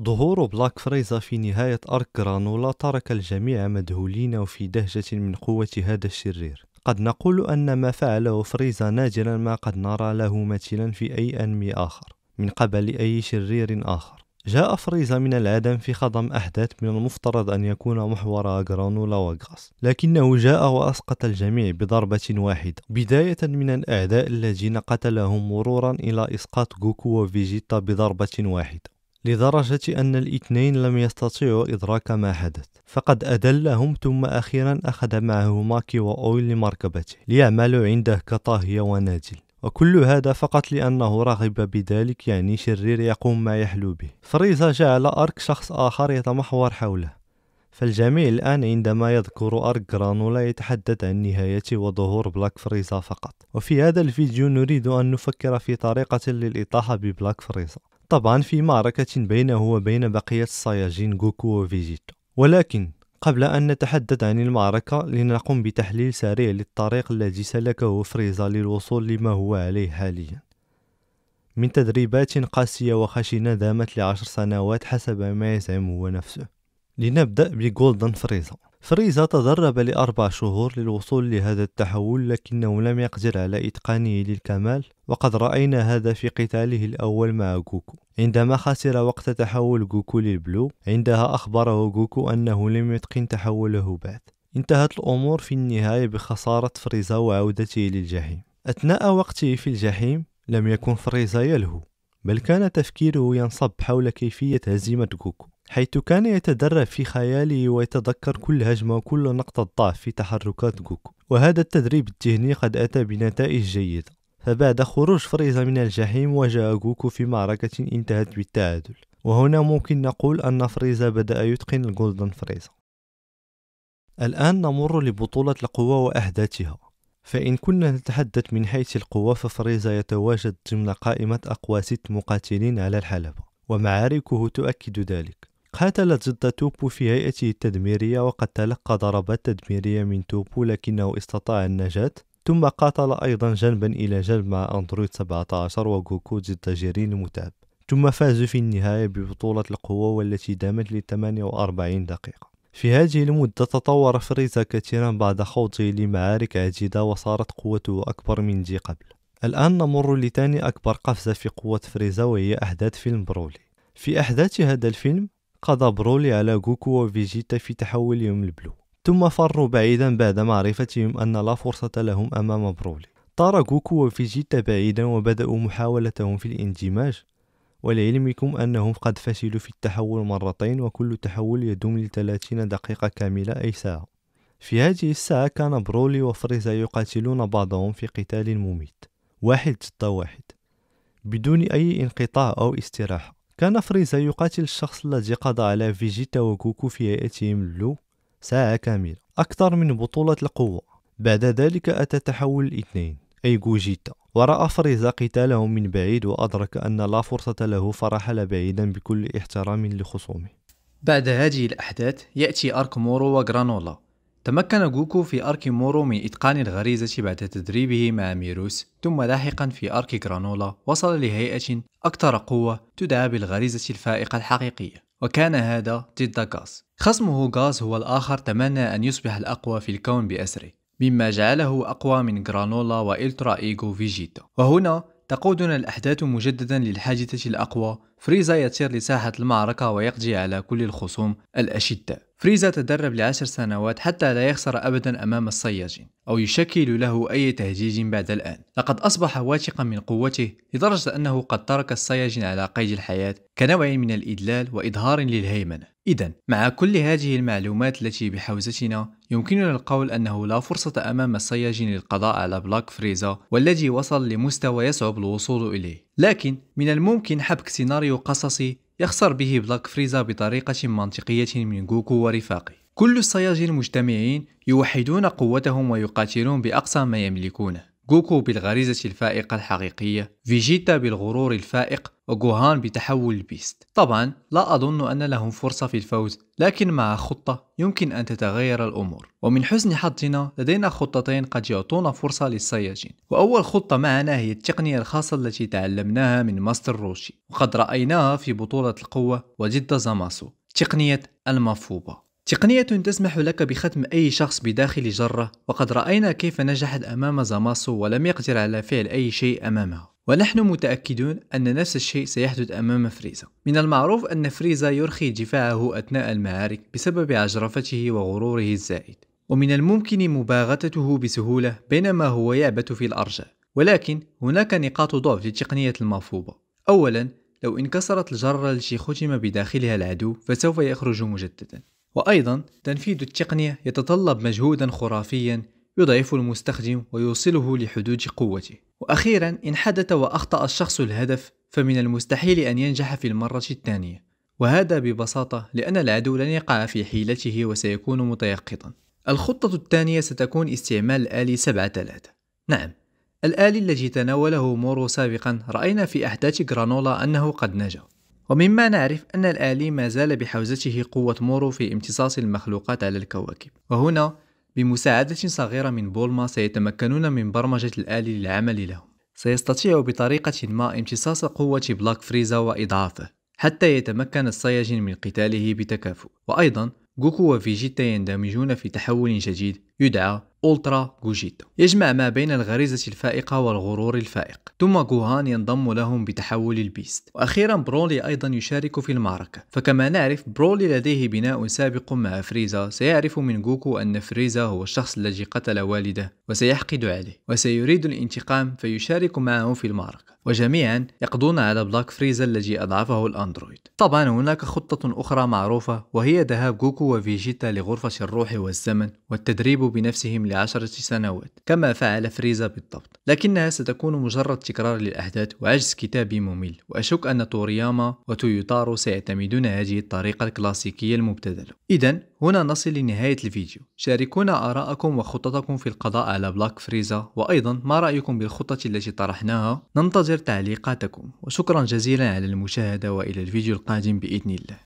ظهور بلاك فريزا في نهاية أرك غرانولا ترك الجميع مذهولين وفي دهشة من قوة هذا الشرير قد نقول أن ما فعله فريزا نادرا ما قد نرى له مثلا في أي أنمي آخر من قبل أي شرير آخر جاء فريزا من العدم في خضم أحداث من المفترض أن يكون محورها غرانولا وغاس لكنه جاء وأسقط الجميع بضربة واحدة بداية من الأعداء الذين قتلهم مرورا إلى إسقاط غوكو وفيجيتا بضربة واحدة لدرجة أن الاثنين لم يستطيعوا إدراك ما حدث فقد أدلهم ثم أخيرا أخذ معه ماكي وأويل لمركبته ليعملوا عنده كطاهية ونادل وكل هذا فقط لأنه رغب بذلك يعني شرير يقوم ما يحلو به فريزا جعل أرك شخص آخر يتمحور حوله فالجميع الآن عندما يذكر أرك جرانولا يتحدث عن نهايته وظهور بلاك فريزا فقط وفي هذا الفيديو نريد أن نفكر في طريقة للإطاحة ببلاك فريزا طبعا في معركة بينه وبين بقية الصياجين جوكو وفيجيتا ولكن قبل أن نتحدث عن المعركة لنقوم بتحليل سريع للطريق الذي سلكه فريزا للوصول لما هو عليه حاليا من تدريبات قاسية وخشنة دامت لعشر سنوات حسب ما يزعم هو نفسه لنبدأ بجولدن فريزا فريزا تدرب لأربع شهور للوصول لهذا التحول لكنه لم يقدر على إتقانه للكمال وقد رأينا هذا في قتاله الأول مع جوكو عندما خسر وقت تحول جوكو للبلو عندها أخبره جوكو أنه لم يتقن تحوله بعد انتهت الأمور في النهاية بخسارة فريزا وعودته للجحيم أثناء وقته في الجحيم لم يكن فريزا يلهو بل كان تفكيره ينصب حول كيفية هزيمة جوكو حيث كان يتدرب في خياله ويتذكر كل هجمة وكل نقطة ضعف في تحركات جوكو وهذا التدريب الذهني قد أتى بنتائج جيدة فبعد خروج فريزا من الجحيم واجه جوكو في معركة انتهت بالتعادل وهنا ممكن نقول أن فريزا بدأ يتقن الجولدن فريزا الآن نمر لبطولة القوى وأحداثها فإن كنا نتحدث من حيث القوى ففريزا يتواجد ضمن قائمة أقوى ست مقاتلين على الحلبة ومعاركه تؤكد ذلك قاتلت ضد توبو في هيئته التدميرية وقد تلقى ضربات تدميرية من توبو لكنه استطاع النجاة ثم قاتل أيضا جنبا إلى جنب مع أندرويد 17 وغوكو ضد جيرين المتعب ثم فاز في النهاية ببطولة القوة والتي دامت ل 48 دقيقة في هذه المدة تطور فريزا كثيرا بعد خوضه لمعارك عديدة وصارت قوته أكبر من دي قبل الآن نمر لثاني أكبر قفزة في قوة فريزا وهي أحداث فيلم برولي في أحداث هذا الفيلم قضى برولي على غوكو وفيجيتا في تحولهم البلو ثم فروا بعيدا بعد معرفتهم أن لا فرصة لهم أمام برولي طار غوكو وفيجيتا بعيدا وبدأوا محاولتهم في الاندماج ولعلمكم أنهم قد فشلوا في التحول مرتين وكل تحول يدوم لثلاثين دقيقة كاملة أي ساعة في هذه الساعة كان برولي وفريزا يقاتلون بعضهم في قتال مميت واحد ضد واحد بدون أي انقطاع أو استراحة كان فريزا يقاتل الشخص الذي قضى على فيجيتا وكوكو في هيئتهم اللو ساعة كاملة أكثر من بطولة القوة بعد ذلك أتى تحول الاثنين أي جوجيتا ورأى فريزا قتالهم من بعيد وأدرك أن لا فرصة له فرحل بعيدا بكل احترام لخصومه بعد هذه الأحداث يأتي أركمورو وغرانولا تمكن جوكو في أرك مورو من إتقان الغريزة بعد تدريبه مع ميروس ثم لاحقا في أرك جرانولا وصل لهيئة أكثر قوة تدعى بالغريزة الفائقة الحقيقية وكان هذا ضد غاز خصمه غاز هو الآخر تمنى أن يصبح الأقوى في الكون بأسره مما جعله أقوى من جرانولا وإلترا إيجو فيجيتا وهنا تقودنا الأحداث مجددا للحادثة الأقوى فريزا يطير لساحة المعركة ويقضي على كل الخصوم الأشداء فريزا تدرب لعشر سنوات حتى لا يخسر أبدا أمام الصياجين أو يشكل له أي تهديد بعد الآن لقد أصبح واثقا من قوته لدرجة أنه قد ترك الصياجين على قيد الحياة كنوع من الإدلال وإظهار للهيمنة إذا مع كل هذه المعلومات التي بحوزتنا يمكننا القول أنه لا فرصة أمام السياجين للقضاء على بلاك فريزا والذي وصل لمستوى يصعب الوصول إليه لكن من الممكن حبك سيناريو قصصي يخسر به بلاك فريزا بطريقة منطقية من جوكو ورفاقه كل الصياجين المجتمعين يوحدون قوتهم ويقاتلون بأقصى ما يملكونه جوكو بالغريزة الفائقة الحقيقية، فيجيتا بالغرور الفائق، وجوهان بتحول البيست. طبعا لا أظن أن لهم فرصة في الفوز، لكن مع خطة يمكن أن تتغير الأمور. ومن حسن حظنا لدينا خطتين قد يعطونا فرصة للسياجين وأول خطة معنا هي التقنية الخاصة التي تعلمناها من ماستر روشي، وقد رأيناها في بطولة القوة وضد زاماسو، تقنية المفوبة. تقنية تسمح لك بختم أي شخص بداخل جرة وقد رأينا كيف نجحت أمام زاماسو ولم يقدر على فعل أي شيء أمامها ونحن متأكدون أن نفس الشيء سيحدث أمام فريزا من المعروف أن فريزا يرخي دفاعه أثناء المعارك بسبب عجرفته وغروره الزائد ومن الممكن مباغتته بسهولة بينما هو يعبث في الأرجاء ولكن هناك نقاط ضعف للتقنية المرفوضة أولا لو انكسرت الجرة التي ختم بداخلها العدو فسوف يخرج مجددا وأيضا تنفيذ التقنية يتطلب مجهودا خرافيا يضعف المستخدم ويوصله لحدود قوته وأخيرا إن حدث وأخطأ الشخص الهدف فمن المستحيل أن ينجح في المرة الثانية وهذا ببساطة لأن العدو لن يقع في حيلته وسيكون متيقظا الخطة الثانية ستكون استعمال الآلي 7 3 نعم الآلي الذي تناوله مورو سابقا رأينا في أحداث جرانولا أنه قد نجا ومما نعرف أن الآلي ما زال بحوزته قوة مورو في امتصاص المخلوقات على الكواكب وهنا بمساعدة صغيرة من بولما سيتمكنون من برمجة الآلي للعمل لهم سيستطيع بطريقة ما امتصاص قوة بلاك فريزا وإضعافه حتى يتمكن السياجين من قتاله بتكافؤ وأيضا جوكو وفيجيتا يندمجون في تحول جديد يدعى أولترا جوجيتو يجمع ما بين الغريزة الفائقة والغرور الفائق ثم جوهان ينضم لهم بتحول البيست وأخيرا برولي أيضا يشارك في المعركة فكما نعرف برولي لديه بناء سابق مع فريزا سيعرف من جوكو أن فريزا هو الشخص الذي قتل والده وسيحقد عليه وسيريد الانتقام فيشارك معه في المعركة وجميعا يقضون على بلاك فريزا الذي أضعفه الأندرويد طبعا هناك خطة أخرى معروفة وهي ذهاب جوكو وفيجيتا لغرفة الروح والزمن والتدريب بنفسهم لعشرة سنوات كما فعل فريزا بالضبط لكنها ستكون مجرد تكرار للأحداث وعجز كتابي ممل وأشك أن تورياما وتويوتارو سيعتمدون هذه الطريقة الكلاسيكية المبتذلة إذا هنا نصل لنهاية الفيديو شاركونا آراءكم وخططكم في القضاء على بلاك فريزا وأيضا ما رأيكم بالخطة التي طرحناها ننتظر زر تعليقاتكم وشكرا جزيلا على المشاهدة وإلى الفيديو القادم بإذن الله